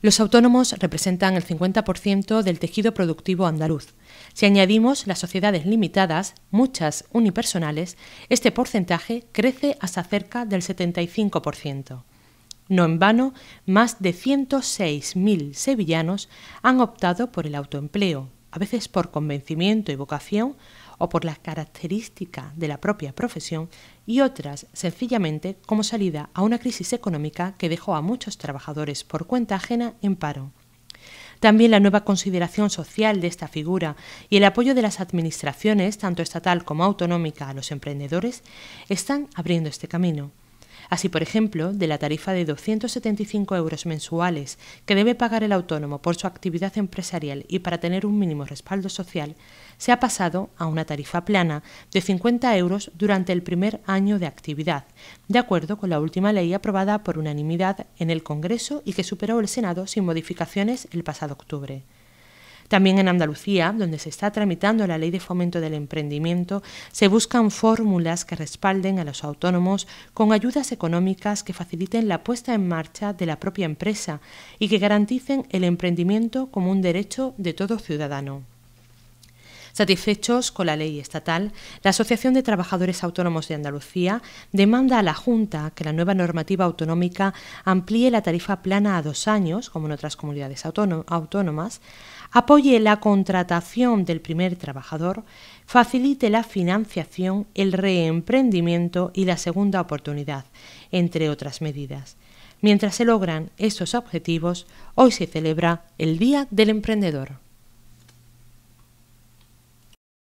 Los autónomos representan el 50% del tejido productivo andaluz. Si añadimos las sociedades limitadas, muchas unipersonales, este porcentaje crece hasta cerca del 75%. No en vano, más de 106.000 sevillanos han optado por el autoempleo, a veces por convencimiento y vocación, o por la característica de la propia profesión y otras sencillamente como salida a una crisis económica que dejó a muchos trabajadores por cuenta ajena en paro. También la nueva consideración social de esta figura y el apoyo de las administraciones, tanto estatal como autonómica, a los emprendedores, están abriendo este camino. Así, por ejemplo, de la tarifa de 275 euros mensuales que debe pagar el autónomo por su actividad empresarial y para tener un mínimo respaldo social, se ha pasado a una tarifa plana de 50 euros durante el primer año de actividad, de acuerdo con la última ley aprobada por unanimidad en el Congreso y que superó el Senado sin modificaciones el pasado octubre. También en Andalucía, donde se está tramitando la Ley de Fomento del Emprendimiento, se buscan fórmulas que respalden a los autónomos con ayudas económicas que faciliten la puesta en marcha de la propia empresa y que garanticen el emprendimiento como un derecho de todo ciudadano. Satisfechos con la ley estatal, la Asociación de Trabajadores Autónomos de Andalucía demanda a la Junta que la nueva normativa autonómica amplíe la tarifa plana a dos años, como en otras comunidades autónomas, apoye la contratación del primer trabajador, facilite la financiación, el reemprendimiento y la segunda oportunidad, entre otras medidas. Mientras se logran estos objetivos, hoy se celebra el Día del Emprendedor.